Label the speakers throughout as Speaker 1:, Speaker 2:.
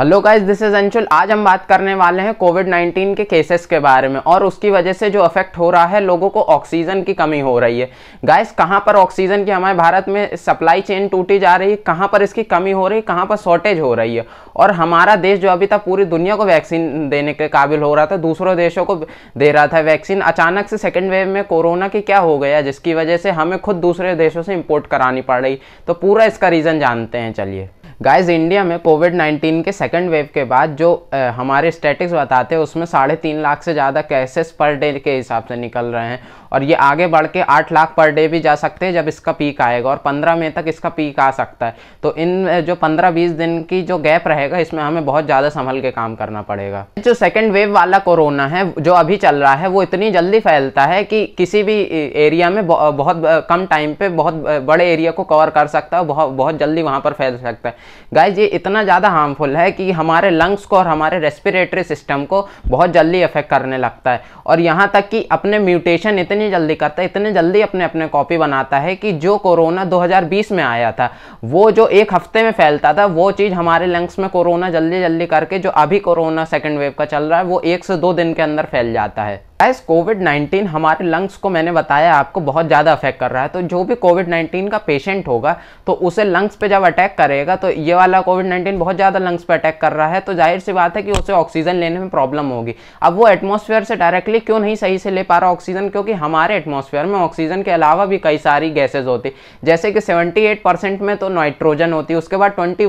Speaker 1: hello guys this is Anshul आज हम बात करने वाले हैं कोविड 19 के केसेस के बारे में और उसकी वजह से जो अफेक्ट हो रहा है लोगों को ऑक्सीजन की कमी हो रही है गाइस कहाँ पर ऑक्सीजन की हमारे भारत में सप्लाई चेन टूटी जा रही है कहाँ पर इसकी कमी हो रही है कहाँ पर शॉर्टेज हो रही है और हमारा देश जो अभी तक पूरी दुनिया को वैक्सीन देने के काबिल हो रहा था दूसरों देशों को दे रहा था वैक्सीन अचानक से सेकेंड वेव में कोरोना की क्या हो गया जिसकी वजह से हमें खुद दूसरे देशों से इम्पोर्ट करानी पड़ रही तो पूरा इसका रीज़न जानते हैं चलिए गाइस इंडिया में कोविड 19 के सेकंड वेव के बाद जो आ, हमारे स्टैटिक्स बताते हैं उसमें साढ़े तीन लाख से ज़्यादा केसेस पर डे के हिसाब से निकल रहे हैं और ये आगे बढ़ के आठ लाख पर डे भी जा सकते हैं जब इसका पीक आएगा और पंद्रह मई तक इसका पीक आ सकता है तो इन जो पंद्रह बीस दिन की जो गैप रहेगा इसमें हमें बहुत ज़्यादा संभल के काम करना पड़ेगा जो सेकेंड वेव वाला कोरोना है जो अभी चल रहा है वो इतनी जल्दी फैलता है कि किसी भी एरिया में बहुत कम टाइम पे बहुत बड़े एरिया को कवर कर सकता है बहुत बहुत जल्दी वहाँ पर फैल सकता है गाइज ये इतना ज़्यादा हार्मफुल है कि हमारे लंग्स को और हमारे रेस्पिरेटरी सिस्टम को बहुत जल्दी अफेक्ट करने लगता है और यहाँ तक कि अपने म्यूटेशन इतने इतनी जल्दी करता है इतने जल्दी अपने अपने कॉपी बनाता है कि जो कोरोना 2020 में आया था वो जो एक हफ्ते में फैलता था वो चीज़ हमारे लंग्स में कोरोना जल्दी जल्दी करके जो अभी कोरोना सेकेंड वेव का चल रहा है वो एक से दो दिन के अंदर फैल जाता है एज कोविड 19 हमारे लंग्स को मैंने बताया आपको बहुत ज़्यादा अफेक्ट कर रहा है तो जो भी कोविड 19 का पेशेंट होगा तो उसे लंग्स पे जब अटैक करेगा तो ये वाला कोविड 19 बहुत ज़्यादा लंग्स पे अटैक कर रहा है तो जाहिर सी बात है कि उसे ऑक्सीजन लेने में प्रॉब्लम होगी अब वो एटमोसफेयर से डायरेक्टली क्यों नहीं सही से ले पा रहा ऑक्सीजन क्योंकि हमारे एटमोसफेयर में ऑक्सीजन के अलावा भी कई सारी गैसेज होती जैसे कि सेवेंटी में तो नाइट्रोजन होती उसके बाद ट्वेंटी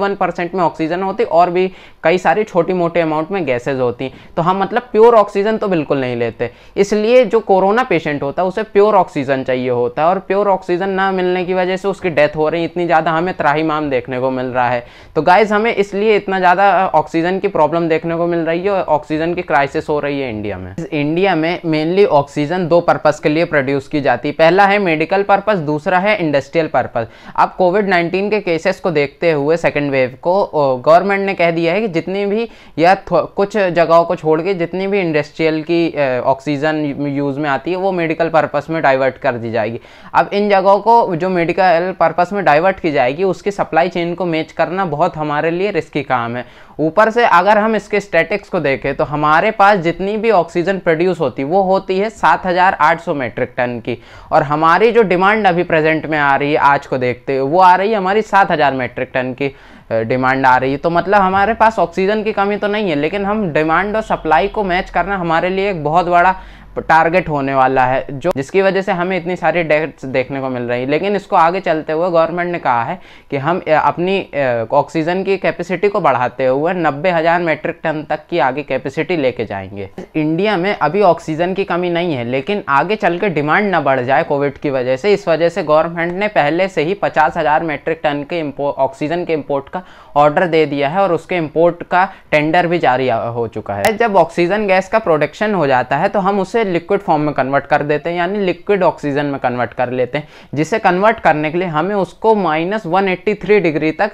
Speaker 1: में ऑक्सीजन होती और भी कई सारी छोटी मोटी अमाउंट में गैसेज होती तो हम मतलब प्योर ऑक्सीजन तो बिल्कुल नहीं लेते इसलिए जो कोरोना पेशेंट होता है उसे प्योर ऑक्सीजन चाहिए होता है और प्योर ऑक्सीजन ना मिलने की वजह से उसकी डेथ हो रही इतनी ज़्यादा हमें त्राहीमाम देखने को मिल रहा है तो गाइज हमें इसलिए इतना ज़्यादा ऑक्सीजन की प्रॉब्लम देखने को मिल रही है और ऑक्सीजन की क्राइसिस हो रही है इंडिया में इंडिया में मेनली ऑक्सीजन दो पर्पज़ के लिए प्रोड्यूस की जाती है पहला है मेडिकल पर्पज़ दूसरा है इंडस्ट्रियल पर्पज़ अब कोविड नाइन्टीन के केसेस को देखते हुए सेकेंड वेव को गवर्नमेंट ने कह दिया है कि जितनी भी या कुछ जगहों को छोड़ के जितनी भी इंडस्ट्रियल की ऑक्सीजन ऑक्सीजन यूज़ में आती है वो मेडिकल पर्पस में डाइवर्ट कर दी जाएगी अब इन जगहों को जो मेडिकल पर्पस में डाइवर्ट की जाएगी उसकी सप्लाई चेन को मैच करना बहुत हमारे लिए रिस्की काम है ऊपर से अगर हम इसके स्टेटिक्स को देखें तो हमारे पास जितनी भी ऑक्सीजन प्रोड्यूस होती वो होती है 7,800 मेट्रिक टन की और हमारी जो डिमांड अभी प्रेजेंट में आ रही है आज को देखते हुए वो आ रही है हमारी 7,000 मेट्रिक टन की डिमांड आ रही है तो मतलब हमारे पास ऑक्सीजन की कमी तो नहीं है लेकिन हम डिमांड और सप्लाई को मैच करना हमारे लिए एक बहुत बड़ा टारगेट होने वाला है जो जिसकी वजह से हमें इतनी सारी डेथ्स देखने को मिल रही है लेकिन इसको आगे चलते हुए गवर्नमेंट ने कहा है कि हम अपनी ऑक्सीजन की कैपेसिटी को बढ़ाते हुए नब्बे हज़ार मेट्रिक टन तक की आगे कैपेसिटी लेके जाएंगे इंडिया में अभी ऑक्सीजन की कमी नहीं है लेकिन आगे चल के डिमांड ना बढ़ जाए कोविड की वजह से इस वजह से गवर्नमेंट ने पहले से ही पचास हज़ार मेट्रिक टन के ऑक्सीजन के इम्पोर्ट का ऑर्डर दे दिया है और उसके इम्पोर्ट का टेंडर भी जारी हो चुका है जब ऑक्सीजन गैस का प्रोडक्शन हो जाता है तो हम उसे लिक्विड फॉर्म में कन्वर्ट कर देते हैं यानी लिक्विड ऑक्सीजन में कन्वर्ट कर लेते हैं जिसे कन्वर्ट करने के लिए हमें उसको माइनस वन डिग्री तक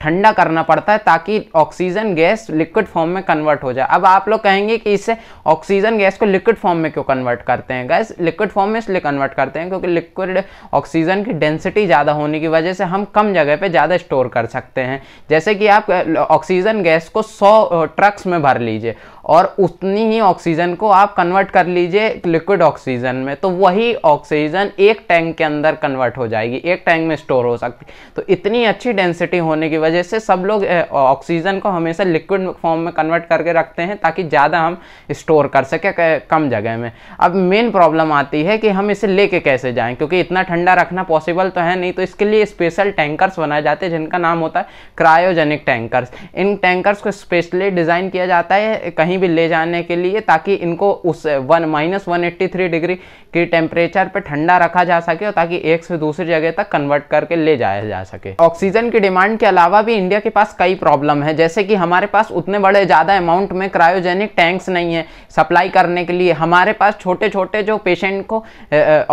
Speaker 1: ठंडा करना पड़ता है ताकि ऑक्सीजन गैस लिक्विड फॉर्म में कन्वर्ट हो जाए अब आप लोग कहेंगे कि इसे ऑक्सीजन गैस को लिक्विड फॉर्म में क्यों कन्वर्ट करते हैं गैस लिक्विड फॉर्म में इसलिए कन्वर्ट करते हैं क्योंकि लिक्विड ऑक्सीजन की डेंसिटी ज़्यादा होने की वजह से हम कम जगह पर ज़्यादा स्टोर कर सकते हैं जैसे कि आप ऑक्सीजन गैस को सौ ट्रक्स में भर लीजिए और उतनी ही ऑक्सीजन को आप कन्वर्ट कर लीजिए लिक्विड ऑक्सीजन में तो वही ऑक्सीजन एक टैंक के अंदर कन्वर्ट हो जाएगी एक टैंक में स्टोर हो सकती तो इतनी अच्छी डेंसिटी होने की वजह से सब लोग ऑक्सीजन को हमेशा लिक्विड फॉर्म में कन्वर्ट करके रखते हैं ताकि ज़्यादा हम स्टोर कर सकें कम जगह में अब मेन प्रॉब्लम आती है कि हम इसे लेके कैसे जाएं क्योंकि इतना ठंडा रखना पॉसिबल तो है नहीं तो इसके लिए स्पेशल टैंकर्स बनाए जाते हैं जिनका नाम होता है क्रायोजेनिक टैंकर्स इन टैंकर्स को स्पेशली डिज़ाइन किया जाता है कहीं कहीं भी ले जाने के लिए ताकि इनको उस one minus one eighty three degree के टेम्परेचर पर ठंडा रखा जा सके और ताकि एक से दूसरी जगह तक कन्वर्ट करके ले जाया जा सके ऑक्सीजन की डिमांड के अलावा भी इंडिया के पास कई प्रॉब्लम है जैसे कि हमारे पास उतने बड़े ज़्यादा अमाउंट में क्रायोजेनिक टैंक्स नहीं है सप्लाई करने के लिए हमारे पास छोटे छोटे जो पेशेंट को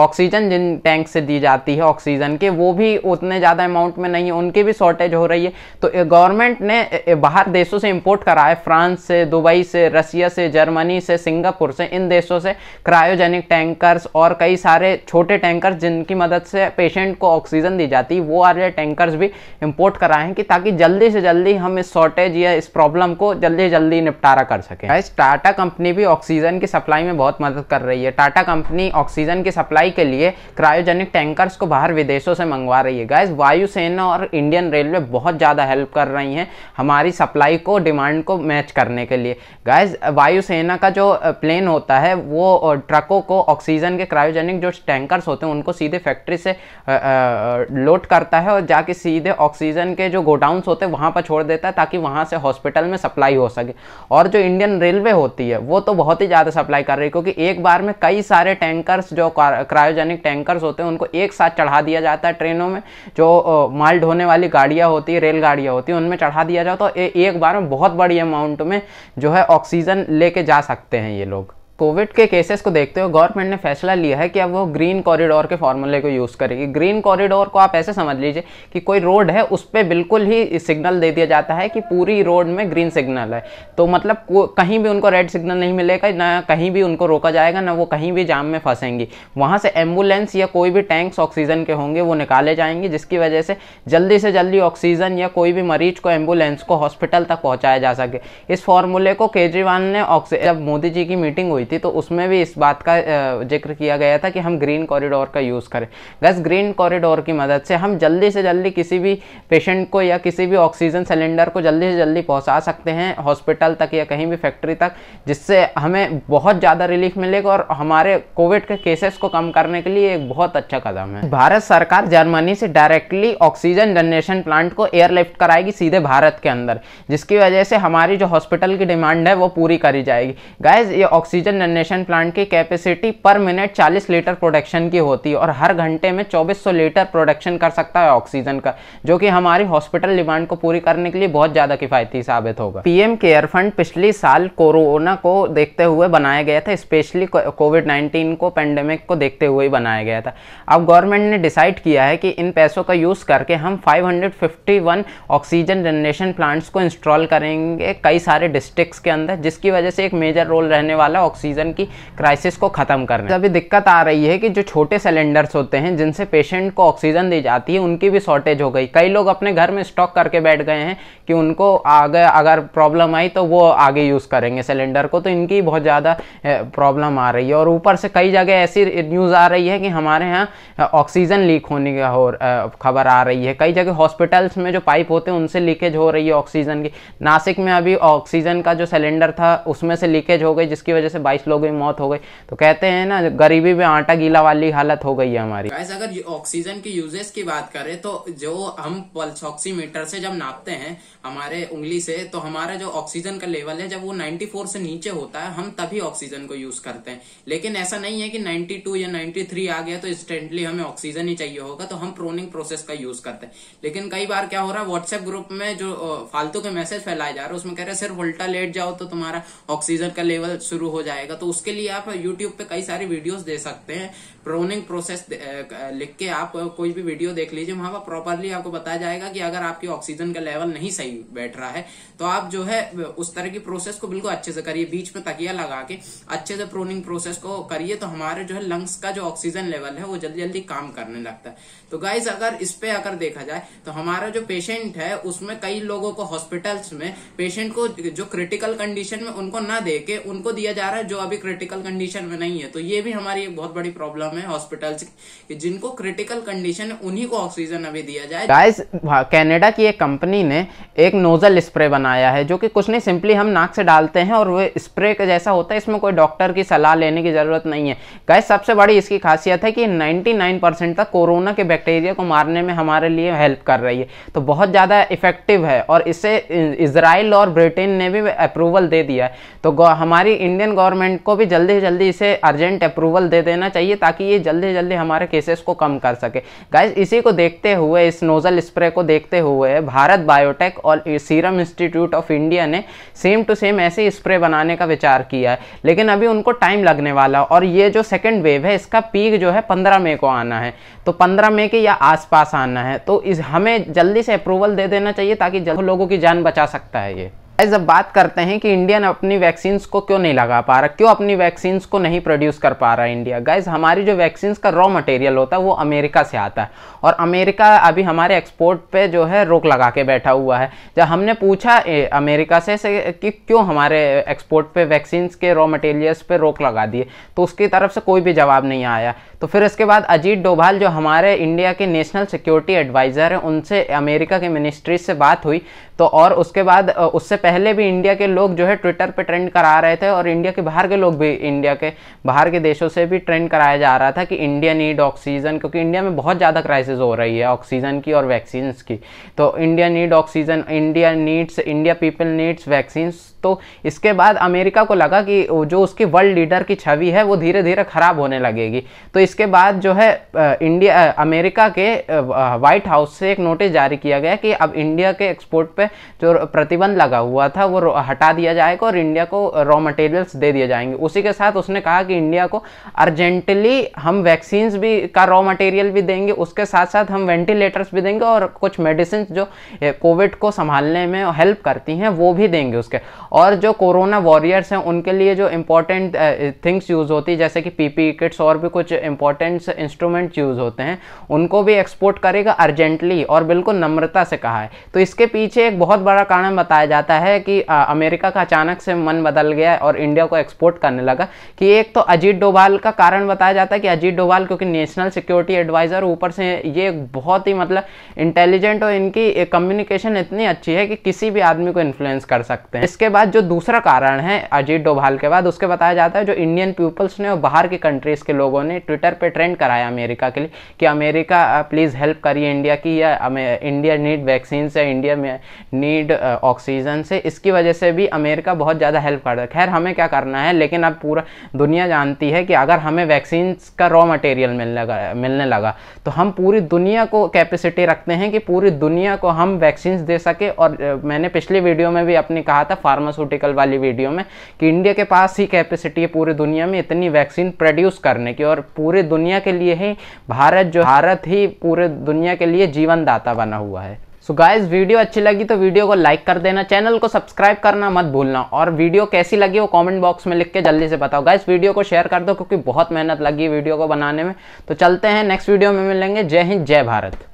Speaker 1: ऑक्सीजन जिन टैंक से दी जाती है ऑक्सीजन के वो भी उतने ज़्यादा अमाउंट में नहीं है उनकी भी शॉर्टेज हो रही है तो गवर्नमेंट ने बाहर देशों से इम्पोर्ट करा है फ्रांस से दुबई से रसिया से जर्मनी से सिंगापुर से इन देशों से क्रायोजेनिक टैंकर्स और कई सारे छोटे टैंकर्स जिनकी मदद से पेशेंट को ऑक्सीजन दी जाती है वो वाले टैंकर्स भी इम्पोर्ट कराए हैं कि ताकि जल्दी से जल्दी हम इस शॉर्टेज या इस प्रॉब्लम को जल्दी से जल्दी निपटारा कर सकें गाइस टाटा कंपनी भी ऑक्सीजन की सप्लाई में बहुत मदद कर रही है टाटा कंपनी ऑक्सीजन की सप्लाई के लिए क्रायोजेनिक टैंकर्स को बाहर विदेशों से मंगवा रही है गाइस वायुसेना और इंडियन रेलवे बहुत ज़्यादा हेल्प कर रही हैं हमारी सप्लाई को डिमांड को मैच करने के लिए गाय गाइस वायुसेना का जो प्लेन होता है वो ट्रकों को ऑक्सीजन के क्रायोजेनिक जो टैंकर्स होते हैं उनको सीधे फैक्ट्री से लोड करता है और जाके सीधे ऑक्सीजन के जो गोडाउंस होते हैं वहाँ पर छोड़ देता है ताकि वहाँ से हॉस्पिटल में सप्लाई हो सके और जो इंडियन रेलवे होती है वो तो बहुत ही ज़्यादा सप्लाई कर रही है क्योंकि एक बार में कई सारे टैंकर्स जो क्रायोजेनिक टैंकर्स होते हैं उनको एक साथ चढ़ा दिया जाता है ट्रेनों में जो माल ढोने वाली गाड़ियाँ होती है रेलगाड़ियाँ होती हैं उनमें चढ़ा दिया जाता है तो एक बार में बहुत बड़ी अमाउंट में जो है ऑक्सीजन ऑक्सीजन लेके जा सकते हैं ये लोग कोविड के केसेस को देखते हुए गवर्नमेंट ने फैसला लिया है कि अब वो ग्रीन कॉरिडोर के फॉर्मूले को यूज़ करेगी ग्रीन कॉरिडोर को आप ऐसे समझ लीजिए कि कोई रोड है उस पर बिल्कुल ही सिग्नल दे दिया जाता है कि पूरी रोड में ग्रीन सिग्नल है तो मतलब कहीं भी उनको रेड सिग्नल नहीं मिलेगा ना कहीं भी उनको रोका जाएगा ना वो कहीं भी जाम में फंसेंगी वहाँ से एम्बुलेंस या कोई भी टैंक्स ऑक्सीजन के होंगे वो निकाले जाएंगे जिसकी वजह से जल्दी से जल्दी ऑक्सीजन या कोई भी मरीज को एम्बुलेंस को हॉस्पिटल तक पहुँचाया जा सके इस फॉर्मूले को केजरीवाल ने जब मोदी जी की मीटिंग हुई थी तो उसमें भी इस बात का जिक्र किया गया था कि हम ग्रीन कॉरिडोर का यूज़ करें गैस ग्रीन कॉरिडोर की मदद से हम जल्दी से जल्दी किसी भी पेशेंट को या किसी भी ऑक्सीजन सिलेंडर को जल्दी से जल्दी पहुँचा सकते हैं हॉस्पिटल तक या कहीं भी फैक्ट्री तक जिससे हमें बहुत ज़्यादा रिलीफ मिलेगा और हमारे कोविड के केसेस को कम करने के लिए एक बहुत अच्छा कदम है भारत सरकार जर्मनी से डायरेक्टली ऑक्सीजन जनरेशन प्लांट को एयरलिफ्ट कराएगी सीधे भारत के अंदर जिसकी वजह से हमारी जो हॉस्पिटल की डिमांड है वो पूरी करी जाएगी गाइज ये ऑक्सीजन नन्नेशन प्लांट की capacity per minute 40 litre production की होती है और हर घंटे में 2400 लीटर प्रोडक्शन कर सकता है ऑक्सीजन का जो कि हमारी हॉस्पिटल डिमांड को पूरी करने के लिए बहुत ज़्यादा किफायती साबित होगा पीएम केयर फंड पिछले साल कोरोना को देखते हुए बनाया गया था स्पेशली कोविड नाइन्टीन को पेंडेमिक को देखते हुए ही बनाया गया था अब गवर्नमेंट ने डिसाइड किया है कि इन पैसों का यूज़ करके हम फाइव ऑक्सीजन जनरेशन प्लांट्स को इंस्टॉल करेंगे कई सारे डिस्ट्रिक्ट के अंदर जिसकी वजह से एक मेजर रोल रहने वाला ऑक्सीजन ऑक्सीजन की क्राइसिस को ख़त्म करना अभी दिक्कत आ रही है कि जो छोटे सिलेंडर्स होते हैं जिनसे पेशेंट को ऑक्सीजन दी जाती है उनकी भी शॉर्टेज हो गई कई लोग अपने घर में स्टॉक करके बैठ गए हैं कि उनको आगे अगर प्रॉब्लम आई तो वो आगे यूज़ करेंगे सिलेंडर को तो इनकी बहुत ज़्यादा प्रॉब्लम आ रही है और ऊपर से कई जगह ऐसी न्यूज़ आ रही है कि हमारे यहाँ ऑक्सीजन लीक होने का हो खबर आ रही है कई जगह हॉस्पिटल्स में जो पाइप होते हैं उनसे लीकेज हो रही है ऑक्सीजन की नासिक में अभी ऑक्सीजन का जो सिलेंडर था उसमें से लीकेज हो गई जिसकी वजह से बाईस लोगों की मौत हो गई तो कहते हैं ना गरीबी में आटा गीला वाली हालत हो गई है हमारी अगर ऑक्सीजन की यूजेस की बात करें तो जो हम पल्स ऑक्सीमीटर से जब नापते हैं हमारे उंगली से तो हमारा जो ऑक्सीजन का लेवल है जब वो फोर से नीचे होता है हम तभी ऑक्सीजन को यूज करते हैं लेकिन ऐसा नहीं है कि टू या थ्री आ गया तो इंस्टेंटली हमें ऑक्सीजन ही चाहिए होगा तो हम प्रोनिंग प्रोसेस का यूज करते हैं लेकिन कई बार क्या हो रहा है व्हाट्सएप ग्रुप में जो फालतू के मैसेज फैलाए जा रहे हैं उसमें कह रहे हैं सिर्फ उल्टा लेट जाओ तो तुम्हारा ऑक्सीजन का लेवल शुरू हो जाएगा जाएगा तो उसके लिए आप यूट्यूब पे कई सारे वीडियोस दे सकते हैं प्रोनिंग प्रोसेस लिख के आप कोई भी वीडियो देख लीजिए वहां पर प्रॉपरली आपको बताया जाएगा कि अगर आपकी ऑक्सीजन का लेवल नहीं सही बैठ रहा है तो आप जो है उस तरह की प्रोसेस को बिल्कुल अच्छे से करिए बीच में तकिया लगा के अच्छे से प्रोनिंग प्रोसेस को करिए तो हमारे जो है लंग्स का जो ऑक्सीजन लेवल है वो जल्दी जल्दी काम करने लगता है तो गाइज अगर इस पे अगर देखा जाए तो हमारा जो पेशेंट है उसमें कई लोगों को हॉस्पिटल्स में पेशेंट को जो क्रिटिकल कंडीशन में उनको ना दे उनको दिया जा रहा है जो अभी क्रिटिकल कंडीशन में नहीं है तो ये भी हमारी एक बहुत बड़ी प्रॉब्लम है हॉस्पिटल्स की जिनको क्रिटिकल कंडीशन है उन्हीं को ऑक्सीजन अभी दिया जाए गाइस कनाडा की एक कंपनी ने एक नोजल स्प्रे बनाया है जो कि कुछ नहीं सिंपली हम नाक से डालते हैं और वो स्प्रे जैसा होता है इसमें कोई डॉक्टर की सलाह लेने की जरूरत नहीं है गाइस सबसे बड़ी इसकी खासियत है कि नाइनटी तक कोरोना के बैक्टीरिया को मारने में हमारे लिए हेल्प कर रही है तो बहुत ज़्यादा इफेक्टिव है और इसे इसराइल और ब्रिटेन ने भी अप्रूवल दे दिया है तो हमारी इंडियन गवर्नमेंट गवर्नमेंट को भी जल्दी जल्दी इसे अर्जेंट अप्रूवल दे देना चाहिए ताकि ये जल्दी जल्दी हमारे केसेस को कम कर सके गाइज इसी को देखते हुए इस नोजल स्प्रे को देखते हुए भारत बायोटेक और सीरम इंस्टीट्यूट ऑफ इंडिया ने सेम टू सेम ऐसे स्प्रे बनाने का विचार किया है लेकिन अभी उनको टाइम लगने वाला और ये जो सेकेंड वेव है इसका पीक जो है पंद्रह मई को आना है तो पंद्रह मई के या आसपास आना है तो इस हमें जल्दी से अप्रूवल दे देना चाहिए ताकि लोगों की जान बचा सकता है ये एज अब बात करते हैं कि इंडियन अपनी वैक्सीन को क्यों नहीं लगा पा रहा क्यों अपनी वैक्सीन को नहीं प्रोड्यूस कर पा रहा इंडिया गाइज हमारी जो वैक्सीन का रॉ मटेरियल होता है वो अमेरिका से आता है और अमेरिका अभी हमारे एक्सपोर्ट पे जो है रोक लगा के बैठा हुआ है जब हमने पूछा ए, अमेरिका से, से कि क्यों हमारे एक्सपोर्ट पे वैक्सीन्स के रॉ मटेरियल्स पे रोक लगा दिए तो उसकी तरफ से कोई भी जवाब नहीं आया तो फिर इसके बाद अजीत डोभाल जो हमारे इंडिया के नेशनल सिक्योरिटी एडवाइज़र हैं उनसे अमेरिका के मिनिस्ट्री से बात हुई तो और उसके बाद उससे पहले भी इंडिया के लोग जो है ट्विटर पे ट्रेंड करा रहे थे और इंडिया के बाहर के लोग भी इंडिया के बाहर के देशों से भी ट्रेंड कराया जा रहा था कि इंडिया नीड ऑक्सीजन क्योंकि इंडिया में बहुत ज़्यादा क्राइसिस हो रही है ऑक्सीजन की और वैक्सीन की तो India need oxygen India needs India people needs vaccines तो इसके बाद अमेरिका को लगा कि जो उसकी वर्ल्ड लीडर की छवि है वो धीरे धीरे ख़राब होने लगेगी तो इसके बाद जो है इंडिया अमेरिका के वाइट हाउस से एक नोटिस जारी किया गया कि अब इंडिया के एक्सपोर्ट पे जो प्रतिबंध लगा हुआ था वो हटा दिया जाएगा और इंडिया को रॉ मटेरियल्स दे दिए जाएंगे उसी के साथ उसने कहा कि इंडिया को अर्जेंटली हम वैक्सीन भी का रॉ मटेरियल भी देंगे उसके साथ साथ हम वेंटिलेटर्स भी देंगे और कुछ मेडिसिन जो कोविड को संभालने में हेल्प करती हैं वो भी देंगे उसके और जो कोरोना वॉरियर्स हैं उनके लिए जो इम्पोर्टेंट थिंग्स यूज़ होती है जैसे कि पीपी किट्स e और भी कुछ इंपॉर्टेंट इंस्ट्रूमेंट यूज़ होते हैं उनको भी एक्सपोर्ट करेगा अर्जेंटली और बिल्कुल नम्रता से कहा है तो इसके पीछे एक बहुत बड़ा कारण बताया जाता है कि आ, अमेरिका का अचानक से मन बदल गया और इंडिया को एक्सपोर्ट करने लगा कि एक तो अजीत डोभाल का कारण बताया जाता है कि अजीत डोभाल क्योंकि नेशनल सिक्योरिटी एडवाइज़र ऊपर से ये बहुत ही मतलब इंटेलिजेंट और इनकी कम्युनिकेशन इतनी अच्छी है कि किसी भी आदमी को इन्फ्लुएंस कर सकते हैं इसके बाद जो दूसरा कारण है अजीत डोभाल के बाद उसके बताया जाता है जो इंडियन पीपल्स ने और बाहर की कंट्रीज़ के लोगों ने ट्विटर पर ट्रेंड कराया अमेरिका के लिए कि अमेरिका प्लीज़ हेल्प करिए इंडिया की या इंडिया नीड वैक्सीन या इंडिया में नीड ऑक्सीजन uh, से इसकी वजह से भी अमेरिका बहुत ज़्यादा हेल्प कर रहा है खैर हमें क्या करना है लेकिन अब पूरा दुनिया जानती है कि अगर हमें वैक्सीन का रॉ मटेरियल मिलने लगा मिलने लगा तो हम पूरी दुनिया को कैपेसिटी रखते हैं कि पूरी दुनिया को हम वैक्सीन दे सके और uh, मैंने पिछली वीडियो में भी अपनी कहा था फार्मास्यूटिकल वाली वीडियो में कि इंडिया के पास ही कैपेसिटी है पूरी दुनिया में इतनी वैक्सीन प्रोड्यूस करने की और पूरी दुनिया के लिए ही भारत जो भारत ही पूरे दुनिया के लिए जीवनदाता बना हुआ है सो गाइज वीडियो अच्छी लगी तो वीडियो को लाइक कर देना चैनल को सब्सक्राइब करना मत भूलना और वीडियो कैसी लगी वो कमेंट बॉक्स में लिख के जल्दी से बताओ गाइज वीडियो को शेयर कर दो क्योंकि बहुत मेहनत लगी वीडियो को बनाने में तो चलते हैं नेक्स्ट वीडियो में मिलेंगे जय हिंद जय भारत